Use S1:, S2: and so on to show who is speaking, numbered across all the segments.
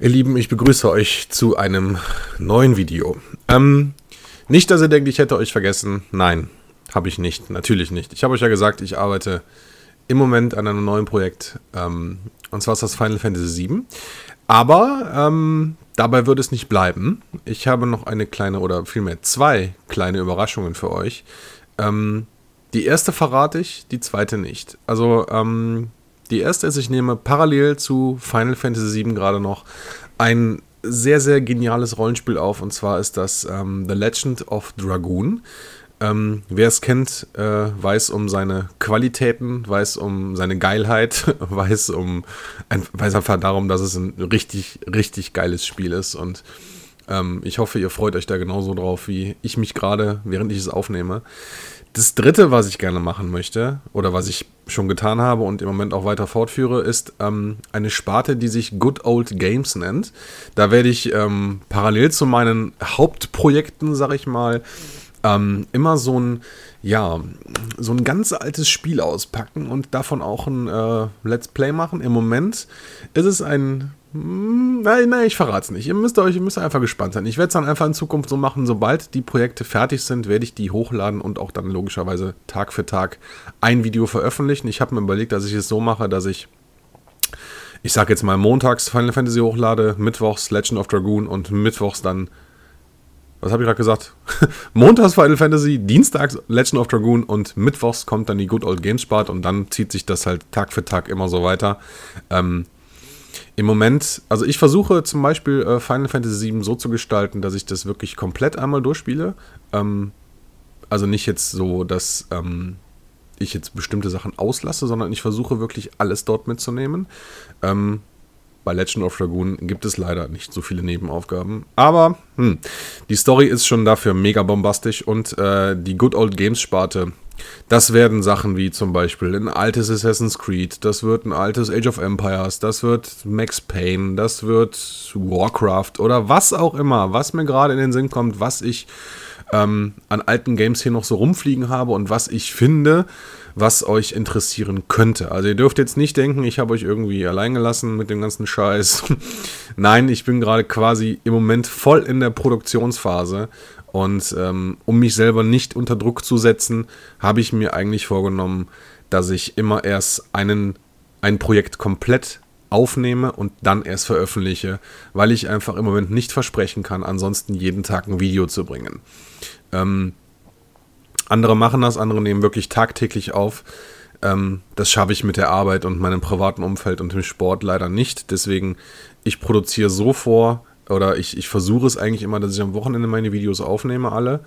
S1: Ihr Lieben, ich begrüße euch zu einem neuen Video. Ähm, nicht, dass ihr denkt, ich hätte euch vergessen. Nein, habe ich nicht. Natürlich nicht. Ich habe euch ja gesagt, ich arbeite im Moment an einem neuen Projekt. Ähm, und zwar ist das Final Fantasy VII. Aber ähm, dabei wird es nicht bleiben. Ich habe noch eine kleine oder vielmehr zwei kleine Überraschungen für euch. Ähm, die erste verrate ich, die zweite nicht. Also, ähm, die erst ist, Ich nehme parallel zu Final Fantasy VII gerade noch ein sehr, sehr geniales Rollenspiel auf. Und zwar ist das ähm, The Legend of Dragoon. Ähm, Wer es kennt, äh, weiß um seine Qualitäten, weiß um seine Geilheit, weiß um weiß einfach darum, dass es ein richtig, richtig geiles Spiel ist. Und ähm, ich hoffe, ihr freut euch da genauso drauf, wie ich mich gerade, während ich es aufnehme. Das dritte, was ich gerne machen möchte, oder was ich schon getan habe und im Moment auch weiter fortführe, ist ähm, eine Sparte, die sich Good Old Games nennt. Da werde ich ähm, parallel zu meinen Hauptprojekten, sag ich mal, ähm, immer so ein, ja, so ein ganz altes Spiel auspacken und davon auch ein äh, Let's Play machen. Im Moment ist es ein hm, Nein, nein, ich verrate es nicht. Ihr müsst euch, ihr müsst einfach gespannt sein. Ich werde es dann einfach in Zukunft so machen, sobald die Projekte fertig sind, werde ich die hochladen und auch dann logischerweise Tag für Tag ein Video veröffentlichen. Ich habe mir überlegt, dass ich es so mache, dass ich, ich sage jetzt mal montags Final Fantasy hochlade, mittwochs Legend of Dragoon und mittwochs dann was habe ich gerade gesagt? Montags Final Fantasy, Dienstags Legend of Dragoon und Mittwochs kommt dann die Good Old Games Part und dann zieht sich das halt Tag für Tag immer so weiter. Ähm, Im Moment, also ich versuche zum Beispiel äh, Final Fantasy 7 so zu gestalten, dass ich das wirklich komplett einmal durchspiele. Ähm, also nicht jetzt so, dass ähm, ich jetzt bestimmte Sachen auslasse, sondern ich versuche wirklich alles dort mitzunehmen. Ähm, bei Legend of Dragoon gibt es leider nicht so viele Nebenaufgaben. Aber hm, die Story ist schon dafür mega bombastisch und äh, die Good Old Games Sparte das werden Sachen wie zum Beispiel ein altes Assassin's Creed, das wird ein altes Age of Empires, das wird Max Payne, das wird Warcraft oder was auch immer, was mir gerade in den Sinn kommt, was ich ähm, an alten Games hier noch so rumfliegen habe und was ich finde, was euch interessieren könnte. Also ihr dürft jetzt nicht denken, ich habe euch irgendwie allein gelassen mit dem ganzen Scheiß. Nein, ich bin gerade quasi im Moment voll in der Produktionsphase und ähm, um mich selber nicht unter Druck zu setzen, habe ich mir eigentlich vorgenommen, dass ich immer erst einen, ein Projekt komplett aufnehme und dann erst veröffentliche, weil ich einfach im Moment nicht versprechen kann, ansonsten jeden Tag ein Video zu bringen. Ähm, andere machen das, andere nehmen wirklich tagtäglich auf. Ähm, das schaffe ich mit der Arbeit und meinem privaten Umfeld und dem Sport leider nicht. Deswegen, ich produziere so vor, oder ich, ich versuche es eigentlich immer, dass ich am Wochenende meine Videos aufnehme, alle.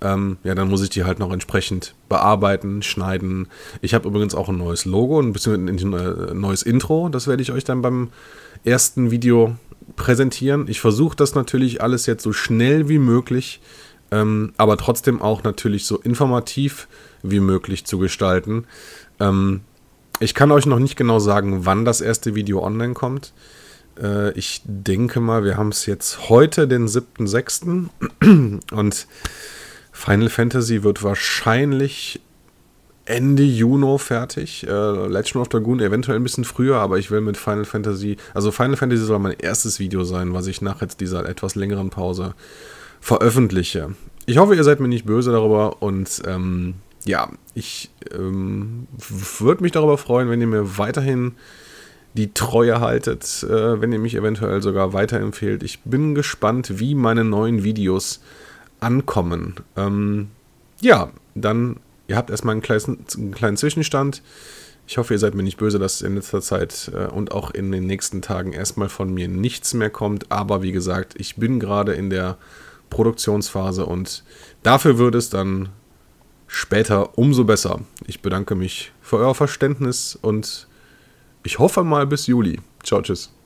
S1: Ähm, ja, dann muss ich die halt noch entsprechend bearbeiten, schneiden. Ich habe übrigens auch ein neues Logo und ein, ein äh, neues Intro. Das werde ich euch dann beim ersten Video präsentieren. Ich versuche das natürlich alles jetzt so schnell wie möglich, ähm, aber trotzdem auch natürlich so informativ wie möglich zu gestalten. Ähm, ich kann euch noch nicht genau sagen, wann das erste Video online kommt. Äh, ich denke mal, wir haben es jetzt heute, den 7.6. Und Final Fantasy wird wahrscheinlich Ende Juni fertig. Äh, Legend of Dragoon eventuell ein bisschen früher, aber ich will mit Final Fantasy, also Final Fantasy soll mein erstes Video sein, was ich nach jetzt dieser etwas längeren Pause veröffentliche. Ich hoffe, ihr seid mir nicht böse darüber und ähm, ja, ich ähm, würde mich darüber freuen, wenn ihr mir weiterhin die Treue haltet, äh, wenn ihr mich eventuell sogar weiterempfehlt. Ich bin gespannt, wie meine neuen Videos ankommen. Ähm, ja, dann, ihr habt erstmal einen kleinen, einen kleinen Zwischenstand. Ich hoffe, ihr seid mir nicht böse, dass in letzter Zeit äh, und auch in den nächsten Tagen erstmal von mir nichts mehr kommt. Aber wie gesagt, ich bin gerade in der Produktionsphase und dafür würde es dann später umso besser. Ich bedanke mich für euer Verständnis und ich hoffe mal bis Juli. Ciao, tschüss.